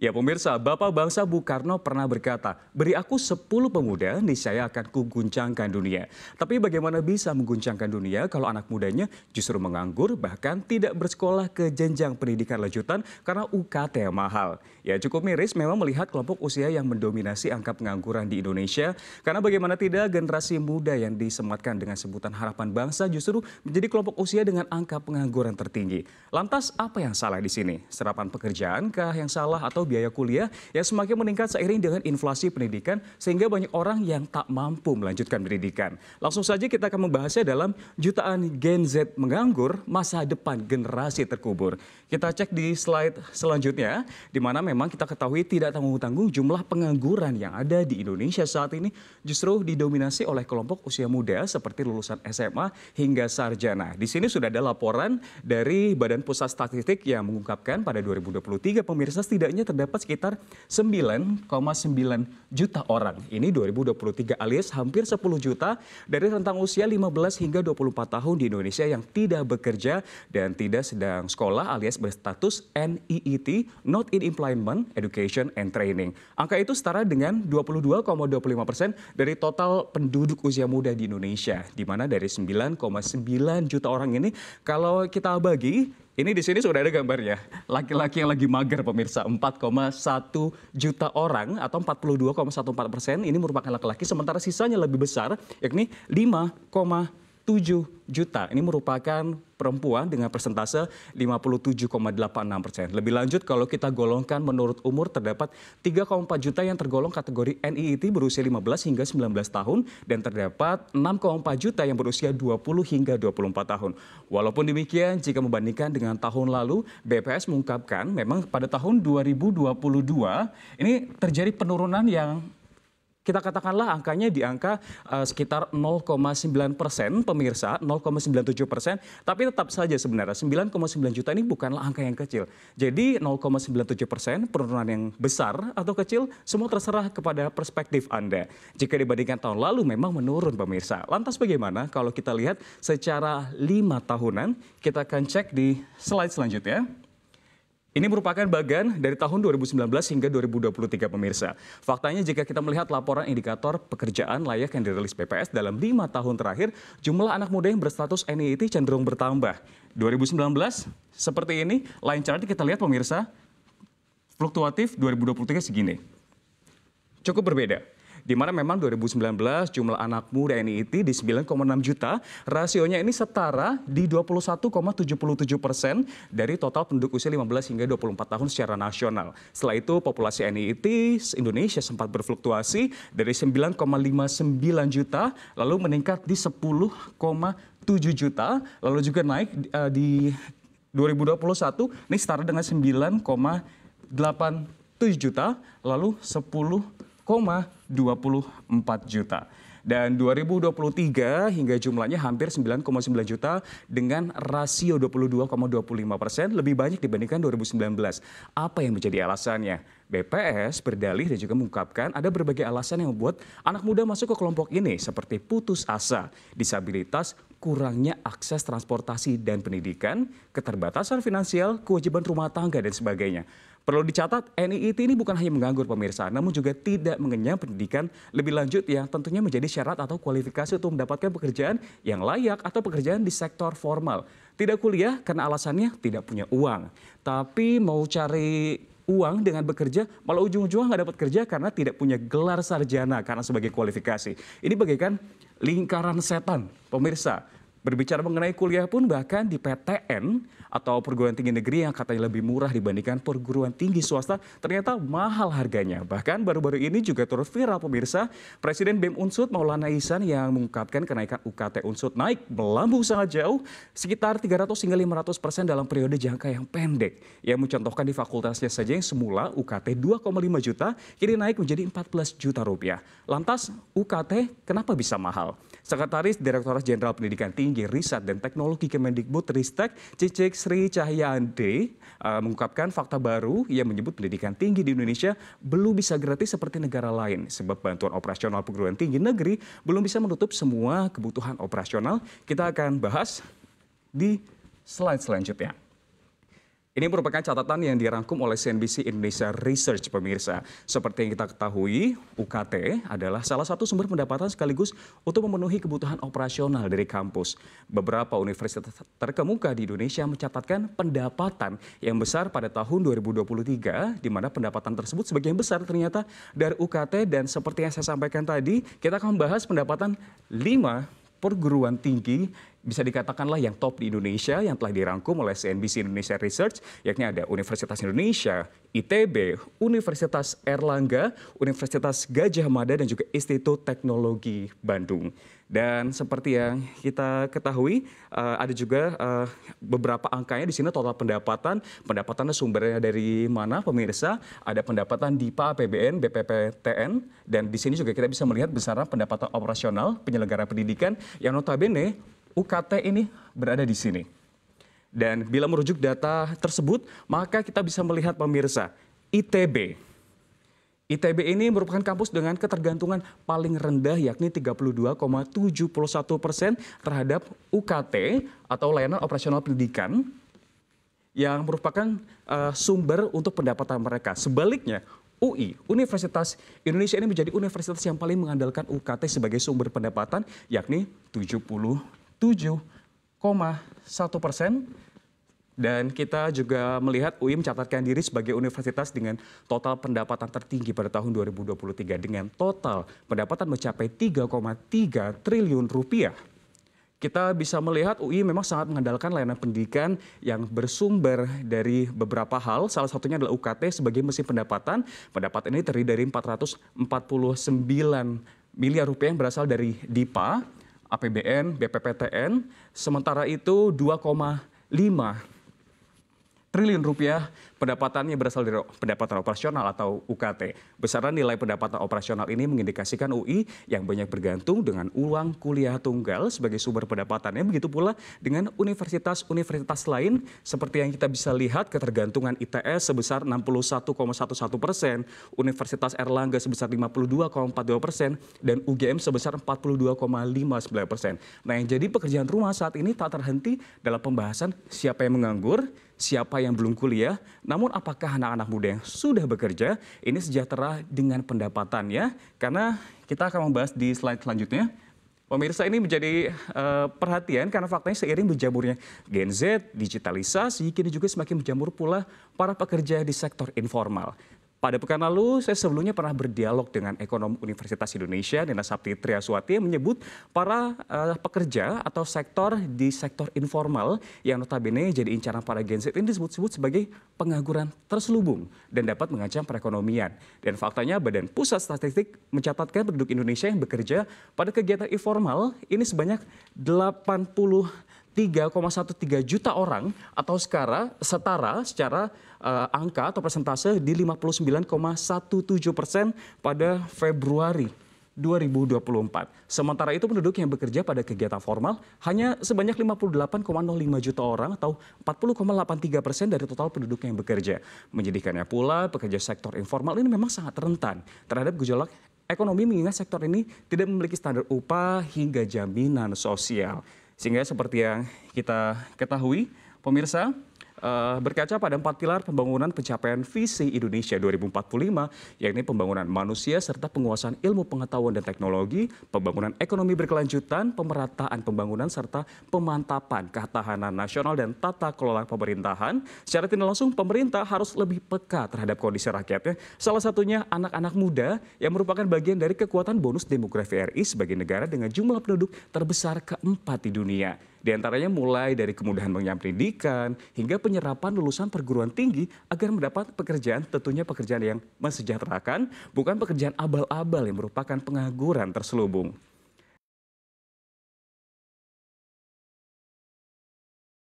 Ya pemirsa, Bapak Bangsa Bung Karno pernah berkata, beri aku 10 pemuda, niscaya akan kuguncangkan dunia. Tapi bagaimana bisa mengguncangkan dunia kalau anak mudanya justru menganggur, bahkan tidak bersekolah ke jenjang pendidikan lanjutan karena UKT yang mahal. Ya cukup miris memang melihat kelompok usia yang mendominasi angka pengangguran di Indonesia, karena bagaimana tidak generasi muda yang disematkan dengan sebutan harapan bangsa justru menjadi kelompok usia dengan angka pengangguran tertinggi. Lantas apa yang salah di sini? Serapan pekerjaan kah yang salah atau biaya kuliah yang semakin meningkat seiring dengan inflasi pendidikan sehingga banyak orang yang tak mampu melanjutkan pendidikan. Langsung saja kita akan membahasnya dalam jutaan Gen Z menganggur masa depan generasi terkubur. Kita cek di slide selanjutnya di mana memang kita ketahui tidak tanggung-tanggung jumlah pengangguran yang ada di Indonesia saat ini justru didominasi oleh kelompok usia muda seperti lulusan SMA hingga sarjana. Di sini sudah ada laporan dari Badan Pusat Statistik yang mengungkapkan pada 2023 pemirsa setidaknya terdapat terdapat sekitar 9,9 juta orang. Ini 2023 alias hampir 10 juta dari rentang usia 15 hingga 24 tahun di Indonesia yang tidak bekerja dan tidak sedang sekolah alias berstatus NEET, Not in Employment, Education and Training. Angka itu setara dengan 22,25 persen dari total penduduk usia muda di Indonesia, di mana dari 9,9 juta orang ini kalau kita bagi ini di sini sudah ada gambarnya. Laki-laki yang lagi mager pemirsa 4,1 juta orang atau 42,14 persen ini merupakan laki-laki. Sementara sisanya lebih besar yakni 5, juta. Ini merupakan perempuan dengan persentase 57,86 persen. Lebih lanjut, kalau kita golongkan menurut umur terdapat 3,4 juta yang tergolong kategori NIIT berusia 15 hingga 19 tahun dan terdapat 6,4 juta yang berusia 20 hingga 24 tahun. Walaupun demikian, jika membandingkan dengan tahun lalu, BPS mengungkapkan memang pada tahun 2022 ini terjadi penurunan yang kita katakanlah angkanya di angka uh, sekitar 0,9 persen pemirsa 0,97 persen tapi tetap saja sebenarnya 9,9 juta ini bukanlah angka yang kecil jadi 0,97 persen penurunan yang besar atau kecil semua terserah kepada perspektif anda jika dibandingkan tahun lalu memang menurun pemirsa lantas bagaimana kalau kita lihat secara lima tahunan kita akan cek di slide selanjutnya ini merupakan bagan dari tahun 2019 hingga 2023 pemirsa. Faktanya jika kita melihat laporan indikator pekerjaan layak yang dirilis BPS dalam lima tahun terakhir, jumlah anak muda yang berstatus NIT cenderung bertambah. 2019 seperti ini, lain chart kita lihat pemirsa, fluktuatif 2023 segini. Cukup berbeda di mana memang 2019 jumlah anak muda NIT di 9,6 juta, rasionya ini setara di 21,77 persen dari total penduduk usia 15 hingga 24 tahun secara nasional. Setelah itu populasi NIT Indonesia sempat berfluktuasi dari 9,59 juta lalu meningkat di 10,7 juta lalu juga naik uh, di 2021 ini setara dengan 7 juta lalu 10 24 juta. Dan 2023 hingga jumlahnya hampir 9,9 juta dengan rasio 22,25 persen lebih banyak dibandingkan 2019. Apa yang menjadi alasannya? BPS berdalih dan juga mengungkapkan ada berbagai alasan yang membuat anak muda masuk ke kelompok ini seperti putus asa, disabilitas, kurangnya akses transportasi dan pendidikan, keterbatasan finansial, kewajiban rumah tangga dan sebagainya. Perlu dicatat, NIIT ini bukan hanya menganggur pemirsa, namun juga tidak mengenyam pendidikan lebih lanjut yang tentunya menjadi syarat atau kualifikasi untuk mendapatkan pekerjaan yang layak atau pekerjaan di sektor formal. Tidak kuliah karena alasannya tidak punya uang, tapi mau cari uang dengan bekerja, malah ujung-ujungnya nggak dapat kerja karena tidak punya gelar sarjana karena sebagai kualifikasi. Ini bagaikan lingkaran setan, pemirsa. Berbicara mengenai kuliah pun bahkan di PTN atau perguruan tinggi negeri yang katanya lebih murah dibandingkan perguruan tinggi swasta ternyata mahal harganya. Bahkan baru-baru ini juga turut viral pemirsa Presiden BEM Unsut Maulana Ihsan yang mengungkapkan kenaikan UKT Unsut naik melambung sangat jauh sekitar 300 hingga 500 persen dalam periode jangka yang pendek. yang mencontohkan di fakultasnya saja yang semula UKT 2,5 juta kini naik menjadi 14 juta rupiah. Lantas UKT kenapa bisa mahal? Sekretaris Direktorat Jenderal Pendidikan Tinggi Tinggi Riset dan Teknologi Kemendikbud Ristek Cicik Sri Cahyade uh, mengungkapkan fakta baru yang menyebut pendidikan tinggi di Indonesia belum bisa gratis seperti negara lain sebab bantuan operasional perguruan tinggi negeri belum bisa menutup semua kebutuhan operasional. Kita akan bahas di slide selanjutnya. Ini merupakan catatan yang dirangkum oleh CNBC Indonesia Research pemirsa. Seperti yang kita ketahui, UKT adalah salah satu sumber pendapatan sekaligus untuk memenuhi kebutuhan operasional dari kampus. Beberapa universitas terkemuka di Indonesia mencatatkan pendapatan yang besar pada tahun 2023 di mana pendapatan tersebut sebagian besar ternyata dari UKT dan seperti yang saya sampaikan tadi, kita akan membahas pendapatan 5 perguruan tinggi bisa dikatakanlah yang top di Indonesia yang telah dirangkum oleh CNBC Indonesia Research, yakni ada Universitas Indonesia, ITB, Universitas Erlangga, Universitas Gajah Mada, dan juga Institut Teknologi Bandung. Dan seperti yang kita ketahui, eh, ada juga eh, beberapa angkanya di sini total pendapatan. Pendapatannya sumbernya dari mana, pemirsa? Ada pendapatan di PA, PBN, BPPTN, dan di sini juga kita bisa melihat besaran pendapatan operasional penyelenggara pendidikan yang notabene UKT ini berada di sini. Dan bila merujuk data tersebut, maka kita bisa melihat pemirsa, ITB. ITB ini merupakan kampus dengan ketergantungan paling rendah yakni 32,71 persen terhadap UKT atau layanan operasional pendidikan yang merupakan uh, sumber untuk pendapatan mereka. Sebaliknya, UI, Universitas Indonesia ini menjadi universitas yang paling mengandalkan UKT sebagai sumber pendapatan yakni 70 7,1 persen. Dan kita juga melihat UI mencatatkan diri sebagai universitas dengan total pendapatan tertinggi pada tahun 2023 dengan total pendapatan mencapai 3,3 triliun rupiah kita bisa melihat UI memang sangat mengandalkan layanan pendidikan yang bersumber dari beberapa hal. Salah satunya adalah UKT sebagai mesin pendapatan. Pendapat ini terdiri dari 449 miliar rupiah yang berasal dari DIPA, APBN, BPPTN. Sementara itu 2,5 triliun rupiah pendapatannya berasal dari pendapatan operasional atau UKT. Besaran nilai pendapatan operasional ini mengindikasikan UI yang banyak bergantung dengan uang kuliah tunggal sebagai sumber pendapatannya. Begitu pula dengan universitas-universitas lain seperti yang kita bisa lihat ketergantungan ITS sebesar 61,11 persen, Universitas Erlangga sebesar 52,42 persen, dan UGM sebesar 42,59 persen. Nah yang jadi pekerjaan rumah saat ini tak terhenti dalam pembahasan siapa yang menganggur, siapa yang belum kuliah, namun apakah anak-anak muda yang sudah bekerja ini sejahtera dengan pendapatannya? Karena kita akan membahas di slide selanjutnya. Pemirsa ini menjadi uh, perhatian karena faktanya seiring berjamurnya Gen Z, digitalisasi, kini juga semakin berjamur pula para pekerja di sektor informal. Pada pekan lalu, saya sebelumnya pernah berdialog dengan ekonom Universitas Indonesia, Nina Sapti Triaswati, yang menyebut para uh, pekerja atau sektor di sektor informal yang notabene jadi incaran para Gen Z ini disebut-sebut sebagai pengangguran terselubung dan dapat mengancam perekonomian. Dan faktanya, Badan Pusat Statistik mencatatkan penduduk Indonesia yang bekerja pada kegiatan informal ini sebanyak 80 3,13 juta orang atau sekara, setara secara uh, angka atau persentase di 59,17 persen pada Februari 2024. Sementara itu penduduk yang bekerja pada kegiatan formal hanya sebanyak 58,05 juta orang atau 40,83 persen dari total penduduk yang bekerja. Menjadikannya pula pekerja sektor informal ini memang sangat rentan terhadap gejolak ekonomi mengingat sektor ini tidak memiliki standar upah hingga jaminan sosial. Sehingga seperti yang kita ketahui, pemirsa, uh, berkaca pada empat pilar pembangunan pencapaian visi Indonesia 2045, yakni pembangunan manusia serta penguasaan ilmu pengetahuan dan teknologi, pembangunan ekonomi berkelanjutan, pemerataan pembangunan serta pemantapan ketahanan nasional dan tata kelola pemerintahan. Secara tidak langsung pemerintah harus lebih peka terhadap kondisi rakyatnya. Salah satunya anak-anak muda yang merupakan bagian dari kekuatan bonus demografi RI sebagai negara dengan jumlah penduduk terbesar keempat di dunia. Di antaranya mulai dari kemudahan mengenyam pendidikan hingga penyerapan lulusan perguruan tinggi agar mendapat pekerjaan tentunya pekerjaan yang mensejahterakan, bukan pekerjaan abal-abal yang merupakan pengangguran terselubung.